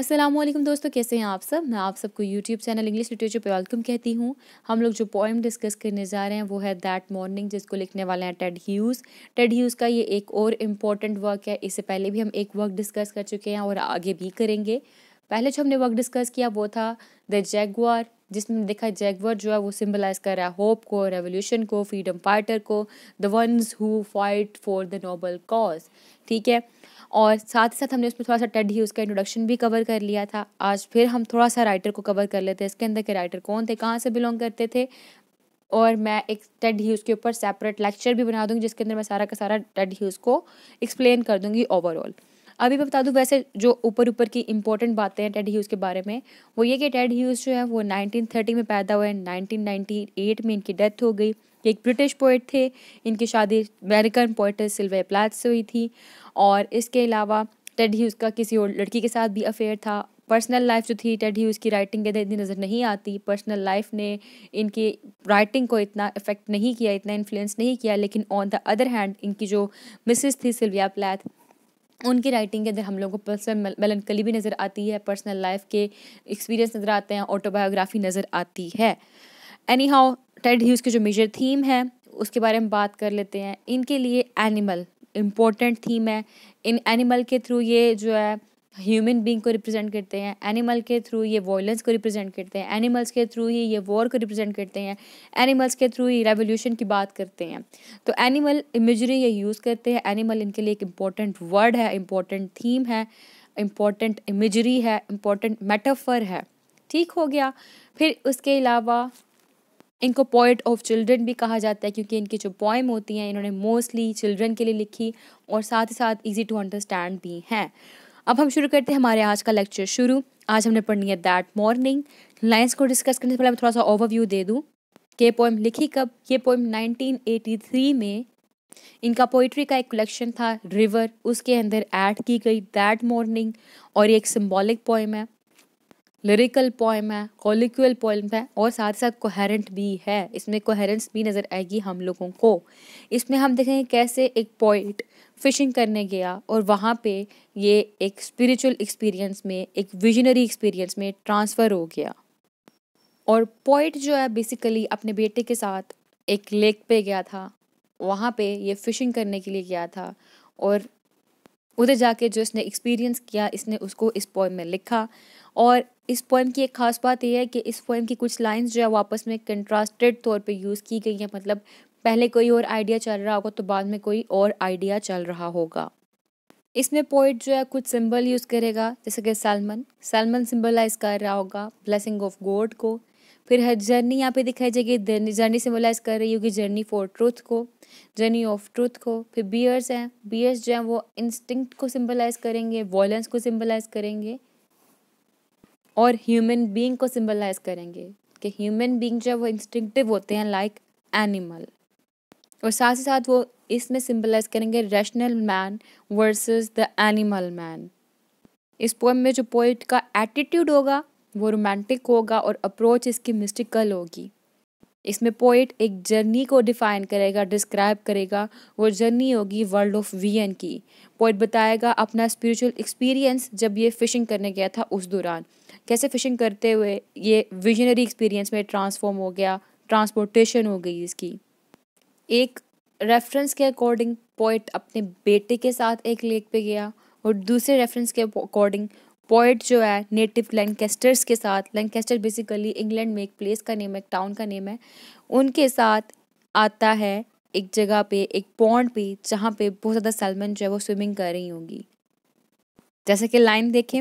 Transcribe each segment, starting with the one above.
अस्सलाम वालेकुम दोस्तों कैसे हैं आप सब मैं आप सबको यूट्यूब चैनल इंग्लिश लिटरेचर पे वेलकम कहती हूँ हम लोग जो पोइम डिस्कस करने जा रहे हैं वो है दैट मॉर्निंग जिसको लिखने वाले हैं टेड ह्यूज़ टेड ह्यूज़ का ये एक और इम्पॉर्टेंट वर्क है इससे पहले भी हम एक वर्क डिस्कस कर चुके हैं और आगे भी करेंगे पहले जो हमने वर्क डिस्कस किया वो था द जैगवार जिसमें देखा जैगवर जो है वो सिम्बलाइज कर रहा है होप को रेवोल्यूशन को फ्रीडम फाइटर को the ones who fight for the noble cause ठीक है और साथ ही साथ हमने उसमें थोड़ा सा टेड ही का इंट्रोडक्शन भी कवर कर लिया था आज फिर हम थोड़ा सा राइटर को कवर कर लेते हैं इसके अंदर के राइटर कौन थे कहाँ से बिलोंग करते थे और मैं एक टेड ही के ऊपर सेपरेट लेक्चर भी बना दूँगी जिसके अंदर मैं सारा का सारा टेड ह्यूज़ को एक्सप्लेन कर दूँगी ओवरऑल अभी मैं बता दूं वैसे जो ऊपर ऊपर की इंपॉर्टेंट बातें हैं टेड ह्यूज़ के बारे में वो ये कि टेड ह्यूज़ जो है वो 1930 में पैदा हुए 1998 में इनकी डेथ हो गई ये एक ब्रिटिश पोइट थे इनकी शादी अमेरिकन पोइट सिल्वे प्लाट से हुई थी और इसके अलावा टेड ही उसका किसी और लड़की के साथ भी अफेयर था पर्सनल लाइफ जो थी टेड ही उसकी राइटिंग के इतनी नज़र नहीं आती पर्सनल लाइफ ने इनकी राइटिंग को इतना इफ़ेक्ट नहीं किया इतना इन्फ्लुएंस नहीं किया लेकिन ऑन द अदर हैंड इनकी जो मिसेस थी सिल्विया प्लैथ उनकी राइटिंग के अंदर हम लोगों को पर्सनल मेलनकली भी नज़र आती है पर्सनल लाइफ के एक्सपीरियंस नज़र आते हैं ऑटोबायोग्राफी नज़र आती है एनी हाउ टेड ह्यूज की जो मेजर थीम है उसके बारे में बात कर लेते हैं इनके लिए एनिमल इम्पोर्टेंट थीम है इन एनिमल के थ्रू ये जो है ह्यूमन बींग को रिप्रेजेंट करते हैं एनिमल के थ्रू ये वॉयलेंस को रिप्रेजेंट करते हैं एनिमल्स के थ्रू ही ये वॉर को रिप्रेजेंट करते हैं एनिमल्स के थ्रू ही रेवोल्यूशन की बात करते हैं तो एनिमल इमेजरी ये यूज़ करते हैं एनिमल इनके लिए एक इम्पॉर्टेंट वर्ड है इम्पॉर्टेंट थीम है इम्पॉर्टेंट इमेजरी है इम्पॉर्टेंट मेटाफर है ठीक हो गया फिर उसके अलावा इनको पोइट ऑफ चिल्ड्रन भी कहा जाता है क्योंकि इनकी जो पोइम होती हैं इन्होंने मोस्टली चिल्ड्रन के लिए लिखी और साथ ही साथ ईजी टू अंडरस्टैंड भी हैं अब हम शुरू करते हैं हमारे आज का लेक्चर शुरू आज हमने पढ़नी है दैट मॉर्निंग लाइन्स को डिस्कस करने से पहले मैं थोड़ा सा ओवरव्यू दे दूँ कि ये पोइम लिखी कब ये पोइम 1983 में इनका पोइट्री का एक कलेक्शन था रिवर उसके अंदर ऐड की गई दैट मॉर्निंग और ये एक सिम्बॉलिक पोइम है लिरिकल पोइम है कॉलिक्यूल पोइम है और साथ साथ कोहेरेंट भी है इसमें कोहेरेंस भी नज़र आएगी हम लोगों को इसमें हम देखेंगे कैसे एक पोइट फिशिंग करने गया और वहाँ पे ये एक स्पिरिचुअल एक्सपीरियंस में एक विजनरी एक्सपीरियंस में ट्रांसफ़र हो गया और पोइट जो है बेसिकली अपने बेटे के साथ एक लेक पे गया था वहाँ पे ये फिशिंग करने के लिए गया था और उधर जाके जो इसने एक्सपीरियंस किया इसने उसको इस पोइम में लिखा और इस पोएम की एक ख़ास बात यह है कि इस पोएम की कुछ लाइंस जो है वापस में कंट्रास्टेड तौर पे यूज़ की गई हैं मतलब पहले कोई और आइडिया चल रहा होगा तो बाद में कोई और आइडिया चल रहा होगा इसमें पोइट जो है कुछ सिंबल यूज़ करेगा जैसे कि सैलमन सैलमन सिंबलाइज कर रहा होगा ब्लेसिंग ऑफ गॉड को फिर है जर्नी यहाँ पे दिखाई जाएगी जर्नी सिम्बलाइज कर रही होगी जर्नी फॉर ट्रूथ को जर्नी ऑफ ट्रूथ को फिर बियर्स हैं बियर्स जो हैं वो इंस्टिंक्ट को सिम्बलाइज करेंगे वॉयलेंस को सिम्बलाइज करेंगे और ह्यूमन बीइंग को सिंबलाइज करेंगे कि ह्यूमन बीइंग जो है वो इंस्टिंक्टिव होते हैं लाइक एनिमल और साथ ही साथ वो इसमें सिंबलाइज करेंगे rational man versus the animal man इस पोएम में जो पोइट का एटीट्यूड होगा वो रोमांटिक होगा और अप्रोच इसकी मिस्टिकल होगी इसमें पोइट एक जर्नी को डिफाइन करेगा डिस्क्राइब करेगा वो जर्नी होगी वर्ल्ड ऑफ वीएन की पोइट बताएगा अपना स्पिरिचुअल एक्सपीरियंस जब ये फिशिंग करने गया था उस दौरान कैसे फिशिंग करते हुए ये विजनरी एक्सपीरियंस में ट्रांसफॉर्म हो गया ट्रांसपोर्टेशन हो गई इसकी एक रेफरेंस के अकॉर्डिंग पोइट अपने बेटे के साथ एक लेक पे गया और दूसरे रेफरेंस के अकॉर्डिंग पोइट जो है नेटिव लैंकेस्टर्स के साथ लैंकेस्टर बेसिकली इंग्लैंड में एक प्लेस का नेम है एक टाउन का नेम है उनके साथ आता है एक जगह पे एक पॉन्ड पे जहाँ पे बहुत ज़्यादा सलमन जो है वो स्विमिंग कर रही होंगी जैसे कि लाइन देखें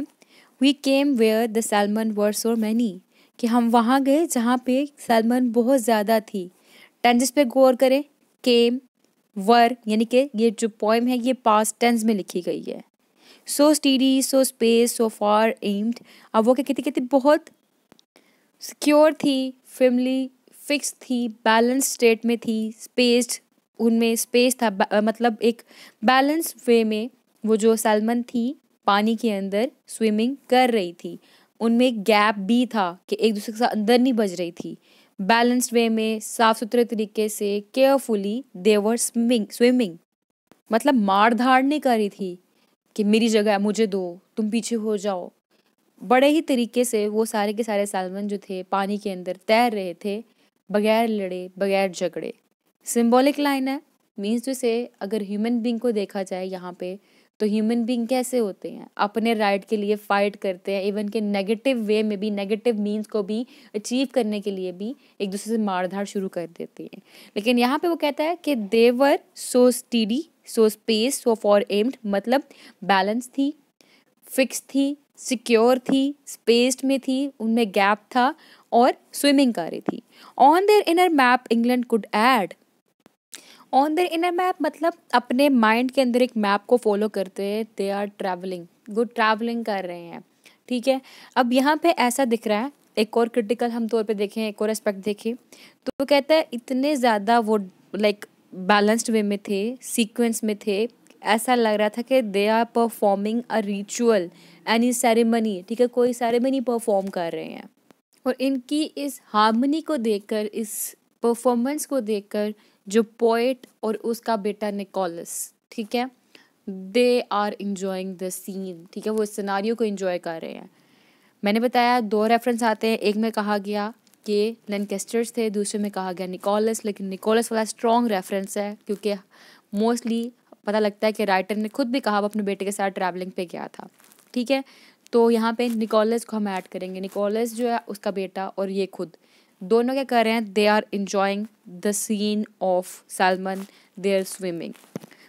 we came where the salmon were और मैनी कि हम वहाँ गए जहाँ पे सैलमन बहुत ज़्यादा थी टेंजिस पे गौर करें केम वर यानी कि ये जो पोइम है ये पास टेंस में लिखी गई है so steady so space so far aimed अब वो क्या कहती कहती बहुत सिक्योर थी फिमली फिक्स थी बैलेंस स्टेट में थी स्पेस्ड उनमें स्पेस था मतलब एक बैलेंस वे में वो जो सलमन थी पानी के अंदर स्विमिंग कर रही थी उनमें गैप भी था कि एक दूसरे के साथ अंदर नहीं बज रही थी बैलेंस्ड वे में साफ सुथरे तरीके से केयरफुली देवर स्विमिंग स्विमिंग मतलब मार धाड़ नहीं कर रही थी कि मेरी जगह मुझे दो तुम पीछे हो जाओ बड़े ही तरीके से वो सारे के सारे सालमन जो थे पानी के अंदर तैर रहे थे बगैर लड़े बगैर झगड़े सिम्बोलिक लाइन है मीन्स जैसे अगर ह्यूमन बींग को देखा जाए यहाँ पे तो ह्यूमन बींग कैसे होते हैं अपने राइट के लिए फाइट करते हैं इवन के नेगेटिव वे में भी नेगेटिव मीन्स को भी अचीव करने के लिए भी एक दूसरे से धाड़ शुरू कर देते हैं लेकिन यहाँ पे वो कहता है कि they were so steady so space so for aimed मतलब बैलेंस थी फिक्स थी सिक्योर थी स्पेस्ड में थी उनमें गैप था और स्विमिंग कर रही थी on their inner map England could add on their inner map मतलब अपने माइंड के अंदर एक मैप को फॉलो करते हैं दे आर ट्रैवलिंग वो ट्रैवलिंग कर रहे हैं ठीक है अब यहाँ पे ऐसा दिख रहा है एक और क्रिटिकल हम तौर पे देखें एक और एस्पेक्ट देखें तो वो कहता है इतने ज़्यादा वो लाइक बैलेंस्ड वे में थे सीक्वेंस में थे ऐसा लग रहा था कि they are performing a ritual any ceremony ठीक है कोई सेरेमनी परफॉर्म कर रहे हैं और इनकी इस हार्मनी को देखकर इस परफॉर्मेंस को देखकर जो पोइट और उसका बेटा निकोलस ठीक है they are enjoying the scene ठीक है वो इस सिनारियों को इन्जॉय कर रहे हैं मैंने बताया दो रेफरेंस आते हैं एक में कहा गया कि लनकेस्टर्स थे दूसरे में कहा गया निकोलस लेकिन निकोलस वाला स्ट्रॉन्ग रेफरेंस है क्योंकि मोस्टली पता लगता है कि राइटर ने खुद भी कहा वो अपने बेटे के साथ ट्रैवलिंग पे गया था ठीक है तो यहाँ पे निकोलस को हम ऐड करेंगे निकोलस जो है उसका बेटा और ये खुद दोनों क्या कर रहे हैं they are enjoying the scene of salmon they are swimming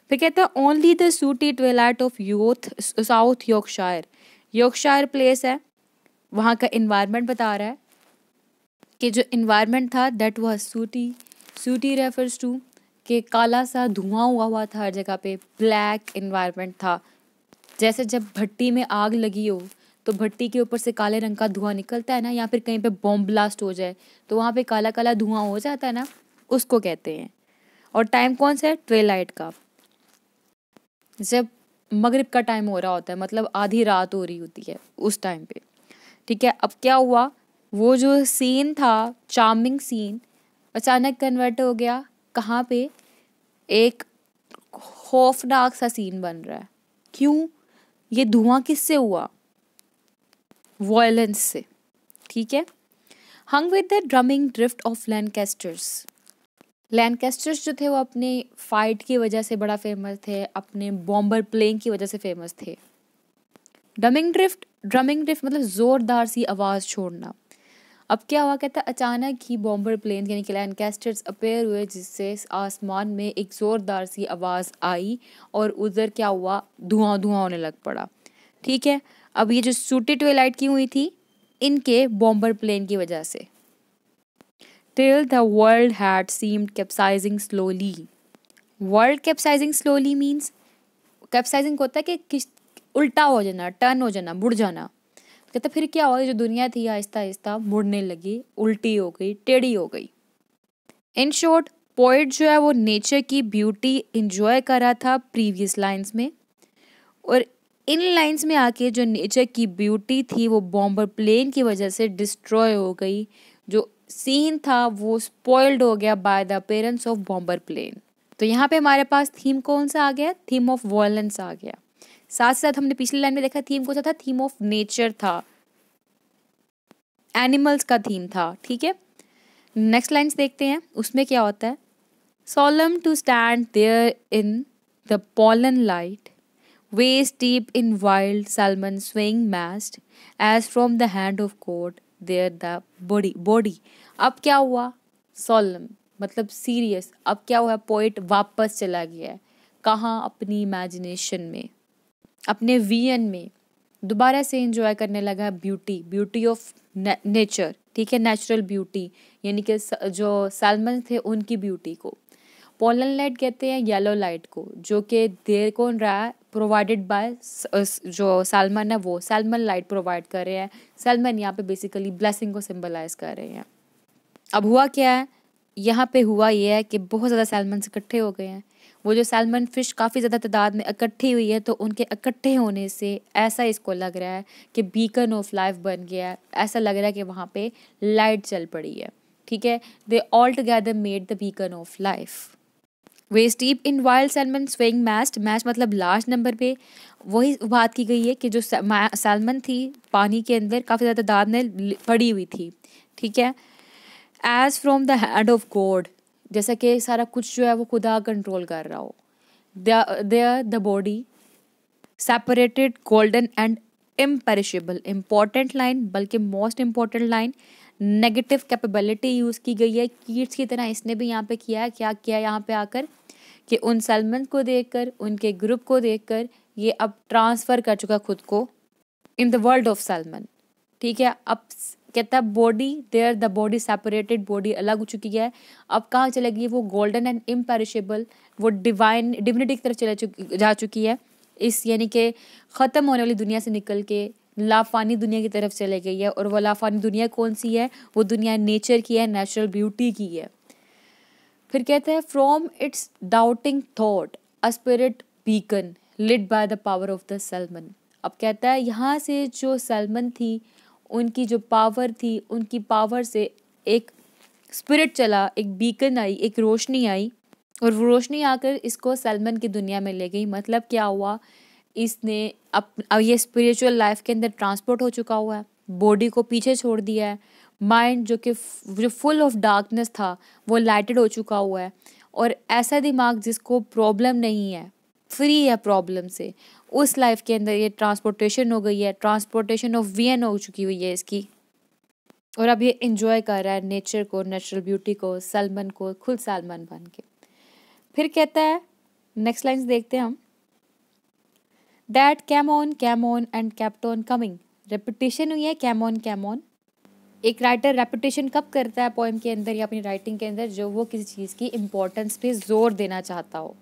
फिर कहते हैं only the sooty twilight of youth South Yorkshire Yorkshire place है वहाँ का इन्वायरमेंट बता रहा है कि जो इन्वायरमेंट था दैट वॉज सूटी सूटी रेफर्स टू कि काला सा धुआं हुआ हुआ था हर जगह पे ब्लैक इन्वायरमेंट था जैसे जब भट्टी में आग लगी हो तो भट्टी के ऊपर से काले रंग का धुआं निकलता है ना या फिर कहीं पे बॉम्ब ब्लास्ट हो जाए तो वहाँ पे काला काला धुआं हो जाता है ना उसको कहते हैं और टाइम कौन सा है ट्वेलाइट का जब मगरिब का टाइम हो रहा होता है मतलब आधी रात हो रही होती है उस टाइम पे ठीक है अब क्या हुआ वो जो सीन था चार्मिंग सीन अचानक कन्वर्ट हो गया कहाँ पे एक खौफनाक सा सीन बन रहा है क्यों ये धुआं किससे हुआ वॉयलेंस से ठीक है hung with the drumming drift of Lancasters Lancasters जो थे वो अपने फाइट की वजह से बड़ा फेमस थे अपने बॉम्बर प्लेइंग की वजह से फेमस थे ड्रमिंग ड्रिफ्ट ड्रमिंग ड्रिफ्ट मतलब ज़ोरदार सी आवाज़ छोड़ना अब क्या हुआ कहता अचानक ही बॉम्बर प्लेन यानी कि लैंडकेस्टर्स अपेयर हुए जिससे आसमान में एक ज़ोरदार सी आवाज़ आई और उधर क्या हुआ धुआं धुआं होने लग पड़ा ठीक है अब ये जो सूटेड एलाइट की हुई थी इनके बॉम्बर प्लेन की वजह से till the world had seemed capsizing slowly world capsizing slowly means capsizing होता है कि किस उल्टा हो जाना टर्न हो जाना मुड़ जाना कहते फिर क्या हुआ जो दुनिया थी आहिस्ता आहिस्ता मुड़ने लगी उल्टी हो गई टेढ़ी हो गई इन शॉर्ट पोइट जो है वो नेचर की ब्यूटी इंजॉय कर रहा था प्रीवियस लाइंस में और इन लाइंस में आके जो नेचर की ब्यूटी थी वो बॉम्बर प्लेन की वजह से डिस्ट्रॉय हो गई जो सीन था वो स्पॉइल्ड हो गया by the parents of bomber plane तो यहाँ पे हमारे पास थीम कौन सा आ गया थीम ऑफ वॉयलेंस आ गया साथ साथ हमने पिछली लाइन में देखा थीम कौन सा था थीम ऑफ नेचर था एनिमल्स का थीम था ठीक है नेक्स्ट लाइन्स देखते हैं उसमें क्या होता है solemn to stand there in the pollen light waist deep in wild salmon swaying mast as from the hand of God there the body body अब क्या हुआ सोलम मतलब सीरियस अब क्या हुआ पोइट वापस चला गया है कहाँ अपनी इमेजिनेशन में अपने वियन में दोबारा से इंजॉय करने लगा है ब्यूटी ब्यूटी ऑफ नेचर ठीक है नेचुरल ब्यूटी यानी कि जो सैलमन थे उनकी ब्यूटी को पोलन लाइट कहते हैं येलो लाइट को जो कि देर कौन रहा है प्रोवाइडेड बाय जो सलमान है वो सालमन लाइट प्रोवाइड कर रहे हैं सालमन यहाँ पे बेसिकली ब्लेसिंग को सिम्बलाइज कर रहे हैं अब हुआ क्या है यहाँ पे हुआ ये है कि बहुत ज़्यादा सैलमन इकट्ठे हो गए हैं वो जो सैलमन फ़िश काफ़ी ज़्यादा तादाद में इकट्ठी हुई है तो उनके इकट्ठे होने से ऐसा इसको लग रहा है कि बीकन ऑफ लाइफ बन गया है ऐसा लग रहा है कि वहाँ पे लाइट चल पड़ी है ठीक है they all together made the beacon of life waist deep in wild salmon swing mast mast मतलब लास्ट नंबर पे वही बात की गई है कि जो सैलमन थी पानी के अंदर काफ़ी ज़्यादा दाद में पड़ी हुई थी ठीक है as from the hand of God जैसा कि सारा कुछ जो है वो खुदा कंट्रोल कर रहा हो there the body separated golden and imperishable important line बल्कि most important line negative capability use की गई है कीट्स की तरह इसने भी यहाँ पे किया है क्या किया यहाँ पे आकर कि उन सलमन को देखकर उनके ग्रुप को देखकर ये अब ट्रांसफ़र कर चुका खुद को in the world of salmon ठीक है अब कहता है body there the body separated body अलग हो चुकी है अब कहाँ चले गई वो गोल्डन एंड इम्पेरिशेबल वो डिवाइन डिविनिटी की तरफ चले चुकी जा चुकी है इस यानी कि ख़त्म होने वाली दुनिया से निकल के लाफानी दुनिया की तरफ चले गई है और वह लाफानी दुनिया कौन सी है वो दुनिया नेचर की है नेचुरल ब्यूटी की है फिर कहते हैं from its doubting thought a spirit beacon lit by the power of the salmon अब कहता है यहाँ से जो सलमन थी उनकी जो पावर थी उनकी पावर से एक स्पिरिट चला एक बीकन आई एक रोशनी आई और वो रोशनी आकर इसको सलमन की दुनिया में ले गई मतलब क्या हुआ इसने अप ये स्पिरिचुअल लाइफ के अंदर ट्रांसपोर्ट हो चुका हुआ है बॉडी को पीछे छोड़ दिया है माइंड जो कि जो फुल ऑफ डार्कनेस था वो लाइटेड हो चुका हुआ है और ऐसा दिमाग जिसको प्रॉब्लम नहीं है फ्री है प्रॉब्लम से उस लाइफ के अंदर ये ट्रांसपोर्टेशन हो गई है ट्रांसपोर्टेशन ऑफ वीएन हो चुकी हुई है इसकी और अब ये इन्जॉय कर रहा है नेचर को नेचुरल ब्यूटी को सलमन को खुद सलमन बन के फिर कहता है नेक्स्ट लाइन्स देखते हैं हम that came on came on and kept on coming repetition हुई है कैम ऑन कैम ऑन एक राइटर रेपुटेशन कब करता है पोएम के अंदर या अपनी राइटिंग के अंदर जो वो किसी चीज़ की इम्पोर्टेंस पे जोर देना चाहता हो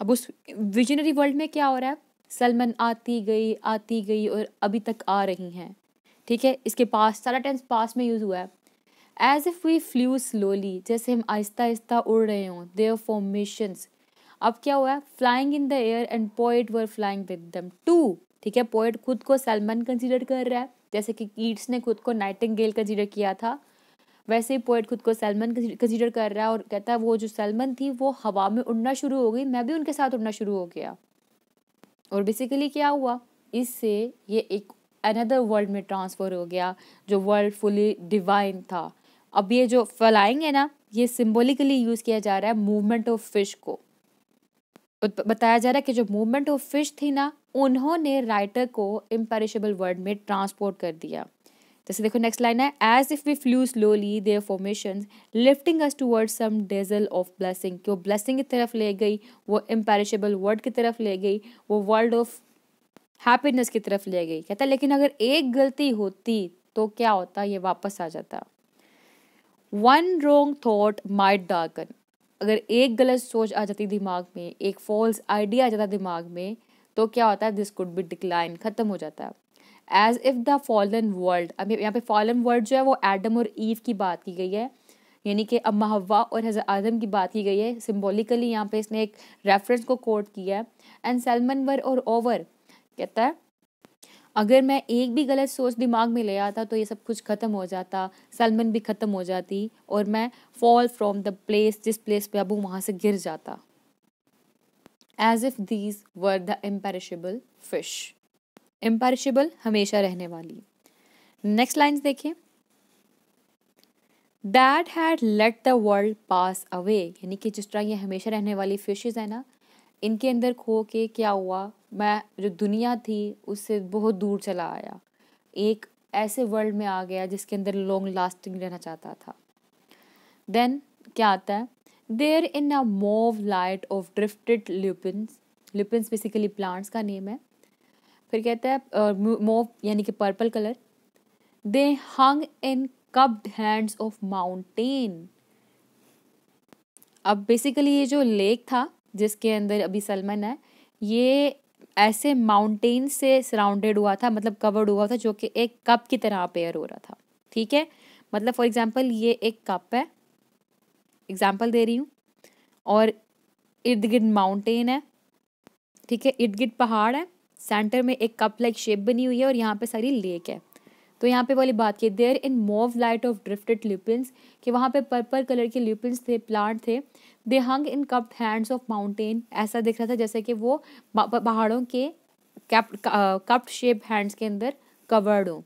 अब उस विजनरी वर्ल्ड में क्या हो रहा है सलमन आती गई आती गई और अभी तक आ रही हैं ठीक है इसके पास सारा टेंस पास में यूज़ हुआ है as if we flew slowly जैसे हम आहिस्ता आहिस्ता उड़ रहे हों देर फॉर्मेशंस अब क्या हुआ flying in the air and poet were flying with them too ठीक है पोइट खुद को सलमन कंसिडर कर रहा है जैसे कि कीट्स ने खुद को गेल कंसिडर किया था वैसे ही पोइट खुद को सलमन कंसिडर कर रहा है और कहता है वो जो सलमन थी वो हवा में उड़ना शुरू हो गई मैं भी उनके साथ उड़ना शुरू हो गया और बेसिकली क्या हुआ इससे ये एक अनदर वर्ल्ड में ट्रांसफ़र हो गया जो वर्ल्ड फुली डिवाइन था अब ये जो फ्लाइंग है ना ये सिम्बोलिकली यूज़ किया जा रहा है मूवमेंट ऑफ फिश को बताया जा रहा है कि जो मूवमेंट ऑफ फिश थी ना उन्होंने राइटर को इम्पेरिशेबल वर्ड में ट्रांसपोर्ट कर दिया जैसे देखो नेक्स्ट लाइन है as if we flew slowly their formation lifting us toward some dazzle of blessing कि वो ब्लेसिंग की तरफ ले गई वो इम्पेरिशेबल वर्ड की तरफ ले गई वो वर्ल्ड ऑफ हैप्पीनेस की तरफ ले गई कहता है लेकिन अगर एक गलती होती तो क्या होता ये वापस आ जाता one wrong thought might darken अगर एक गलत सोच आ जाती दिमाग में एक फॉल्स आइडिया आ जाता दिमाग में तो क्या होता है दिस कुड बी डिक्लाइन ख़त्म हो जाता है as if the fallen world अब यहाँ पे फॉलन वर्ल्ड जो है वो एडम और ईव की बात की गई है यानी कि अम्मा हवा और हजर आज़म की बात की गई है सिम्बोलिकली यहाँ पे इसने एक रेफरेंस को कोट किया है एंड सलमन वर और ओवर कहता है अगर मैं एक भी गलत सोच दिमाग में ले आता तो ये सब कुछ ख़त्म हो जाता सलमन भी ख़त्म हो जाती और मैं फॉल फ्रॉम द प्लेस जिस प्लेस पे अब वो वहाँ से गिर जाता as if these were the imperishable fish imperishable हमेशा रहने वाली नेक्स्ट लाइन्स देखें that had let the world pass away यानी कि जिस तरह ये हमेशा रहने वाली फिशेज़ है ना इनके अंदर खो के क्या हुआ मैं जो दुनिया थी उससे बहुत दूर चला आया एक ऐसे वर्ल्ड में आ गया जिसके अंदर लॉन्ग लास्टिंग रहना चाहता था देन क्या आता है there in a mauve light of drifted lupins lupins basically plants का नेम है फिर कहता है मोव यानी कि purple colour they hung in cupped hands of mountain अब बेसिकली ये जो लेक था जिसके अंदर अभी सलमान है ये ऐसे माउंटेन से सराउंडेड हुआ था मतलब कवर्ड हुआ था जो कि एक कप की तरह अपेयर हो रहा था ठीक है मतलब फॉर एग्जांपल ये एक कप है एग्जांपल दे रही हूँ और इर्द गिर्द माउंटेन है ठीक है इर्द गिर्द पहाड़ है सेंटर में एक कप लाइक शेप बनी हुई है और यहाँ पे सारी लेक है तो यहाँ पे वाली बात की there in mauve light of drifted lupins कि वहाँ पे पर्पल कलर के ल्यूपिन्स थे प्लांट थे they hung in cupped hands of mountain ऐसा दिख रहा था जैसे कि वो पहाड़ों के कप्ड शेप हैंड्स के अंदर कवर्ड हो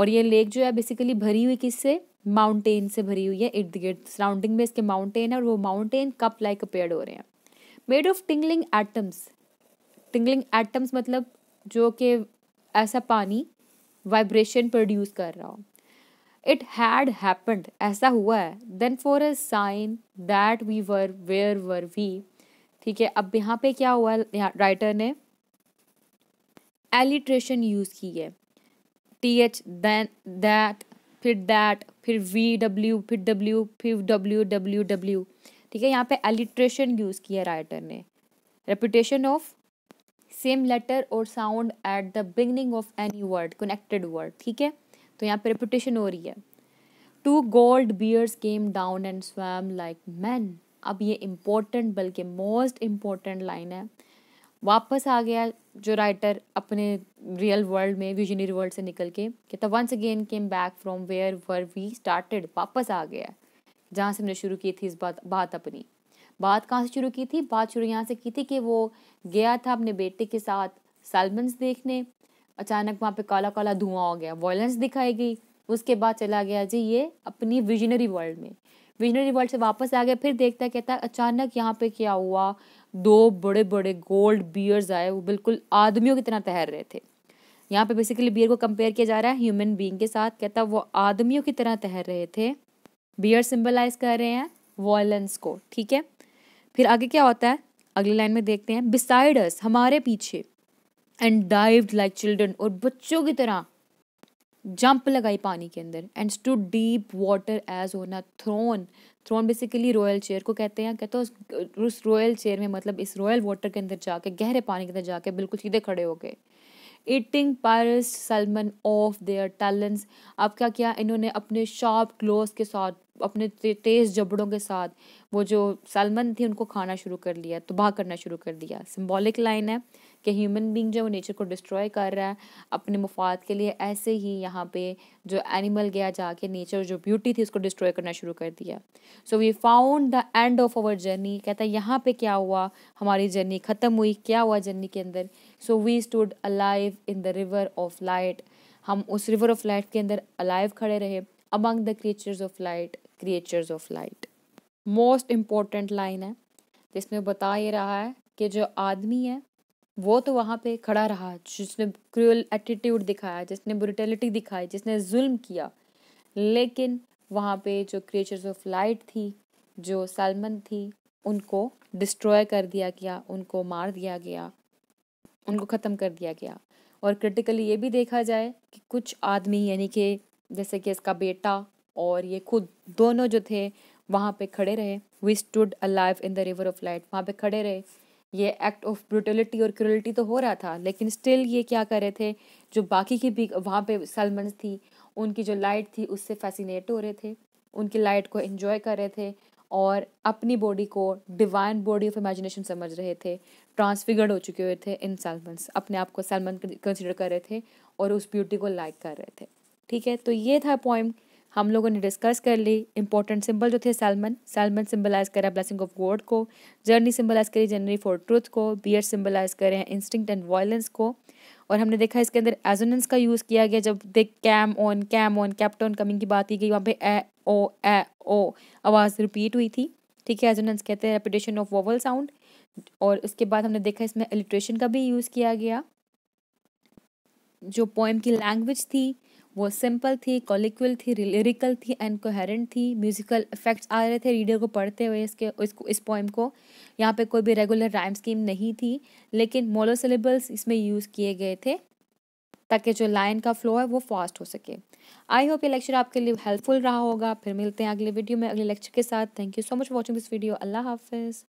और ये लेक जो है बेसिकली भरी हुई किससे माउंटेन से भरी हुई है इर्द गिर्द सराउंडिंग में इसके माउंटेन है और वो माउंटेन कप लाइक अपेयर हो रहे हैं made of tingling atoms tingling atoms मतलब जो कि ऐसा पानी वाइब्रेशन प्रोड्यूस कर रहा हो इट हैड हैपन्ड ऐसा हुआ है then for a sign that we were where were we ठीक है अब यहाँ पे क्या हुआ राइटर ने एलिट्रेशन यूज़ की है टी एच देन दैट फिर दैट फिर वी डब्ल्यू फिर डब्ल्यू फिर डब्ल्यू डब्ल्यू डब्ल्यू ठीक है यहाँ पे एलिट्रेशन यूज़ किया है राइटर ने रेपुटेशन ऑफ सेम लेटर और sound at the beginning of any word connected word ठीक है तो यहाँ पर रिपोटेशन हो रही है two gold bears came down and swam like man अब ये इम्पोर्टेंट बल्कि मोस्ट इम्पोर्टेंट लाइन है वापस आ गया जो राइटर अपने रियल वर्ल्ड में विजनरी वर्ल्ड से निकल के कहता once again came back from where were we started वापस आ गया जहाँ से हमने शुरू की थी इस बात बात अपनी बात कहाँ से शुरू की थी बात शुरू यहाँ से की थी कि वो गया था अपने बेटे के साथ सैलमन्स देखने अचानक वहाँ पे काला काला धुआं हो गया वॉयलेंस दिखाई गई उसके बाद चला गया जी ये अपनी विजनरी वर्ल्ड में विजनरी वर्ल्ड से वापस आ गया फिर देखता कहता अचानक यहाँ पे क्या हुआ दो बड़े बड़े गोल्ड बियर्स आए वो बिल्कुल आदमियों की तरह तैर रहे थे यहाँ पे बेसिकली बियर को कंपेयर किया जा रहा है ह्यूमन बींग के साथ कहता वो आदमियों की तरह तैर रहे थे बियर सिंबलाइज कर रहे हैं वॉयलेंस को ठीक है फिर आगे क्या होता है अगली लाइन में देखते हैं बिसाइड अस हमारे पीछे एंड डाइव्ड लाइक चिल्ड्रन और बच्चों की तरह जंप लगाई पानी के अंदर एंड टू डीप वाटर एज होना throne throne basically royal chair को कहते हैं कहते हैं उस रॉयल चेयर में मतलब इस रॉयल वाटर के अंदर जाके गहरे पानी के अंदर जाके बिल्कुल सीधे खड़े हो गए eating pyres salmon of their talents अब क्या किया इन्होंने अपने शार्प क्लोज के साथ अपने तेज़ जबड़ों के साथ वो जो सलमन थी उनको खाना शुरू कर लिया तबाह करना शुरू कर दिया सिम्बॉलिक लाइन है कि ह्यूमन बींग जो है वो नेचर को डिस्ट्रॉय कर रहा है अपने मुफाद के लिए ऐसे ही यहाँ पे जो एनिमल गया जाके नेचर जो ब्यूटी थी उसको डिस्ट्रॉय करना शुरू कर दिया so we found the end of our journey कहता है यहाँ पे क्या हुआ हमारी जर्नी ख़त्म हुई क्या हुआ जर्नी के अंदर so we stood alive in the river of light हम उस रिवर ऑफ लाइट के अंदर अलाइव खड़े रहे among the creatures of light creatures of light most important line है जिसमें बता ये रहा है कि जो आदमी है वो तो वहाँ पे खड़ा रहा जिसने क्रूअल एटीट्यूड दिखाया जिसने ब्रिटेलिटी दिखाई जिसने जुल्म किया लेकिन वहाँ पे जो क्रिएचर्स ऑफ लाइट थी जो सलमन थी उनको डिस्ट्रॉय कर दिया गया उनको मार दिया गया उनको ख़त्म कर दिया गया और क्रिटिकली ये भी देखा जाए कि कुछ आदमी यानी कि जैसे कि इसका बेटा और ये खुद दोनों जो थे वहाँ पे खड़े रहे we stood life in the river of light वहाँ पे खड़े रहे ये एक्ट ऑफ ब्रूटलिटी और क्रूरलिटी तो हो रहा था लेकिन स्टिल ये क्या कर रहे थे जो बाकी की भी वहाँ पे सलमन थी उनकी जो लाइट थी उससे फैसिनेट हो रहे थे उनकी लाइट को इन्जॉय कर रहे थे और अपनी बॉडी को डिवाइन बॉडी ऑफ इमेजिनेशन समझ रहे थे ट्रांसफिगर्ड हो चुके हुए थे इन सलमन अपने आप को सलमन कंसिडर कर रहे थे और उस ब्यूटी को लाइक कर रहे थे ठीक है तो ये था पॉइंट हम लोगों ने डिस्कस कर ली इंपॉर्टेंट सिंबल जो थे सैलमन सैलमन सिंबलाइज करा ब्लेसिंग ऑफ गॉड को जर्नी सिंबलाइज करी जर्नी फॉर ट्रूथ को बियर सिंबलाइज करे हैं इंस्टिंक्ट एंड वायलेंस को और हमने देखा इसके अंदर एजोनेंस का यूज़ किया गया जब they came on came on captain coming की बात की गई वहाँ पे ए ओ ए ओ आवाज़ रिपीट हुई थी ठीक है एजोनेंस कहते हैं रेपिटेशन ऑफ वोवल साउंड और उसके बाद हमने देखा इसमें एलिट्रेशन का भी यूज़ किया गया जो पोएम की लैंग्वेज थी वो सिंपल थी कॉलिक्वल थी लिरिकल थी एंड कोहेरेंट थी म्यूजिकल इफेक्ट्स आ रहे थे रीडर को पढ़ते हुए इसके इसको इस पोइम को यहाँ पे कोई भी रेगुलर राइम स्कीम नहीं थी लेकिन मोलोसिलेबल्स इसमें यूज़ किए गए थे ताकि जो लाइन का फ्लो है वो फास्ट हो सके आई होप ये लेक्चर आपके लिए हेल्पफुल रहा होगा फिर मिलते हैं अगले वीडियो में अगले लेक्चर के साथ thank you so much watching this video अल्लाह हाफिज़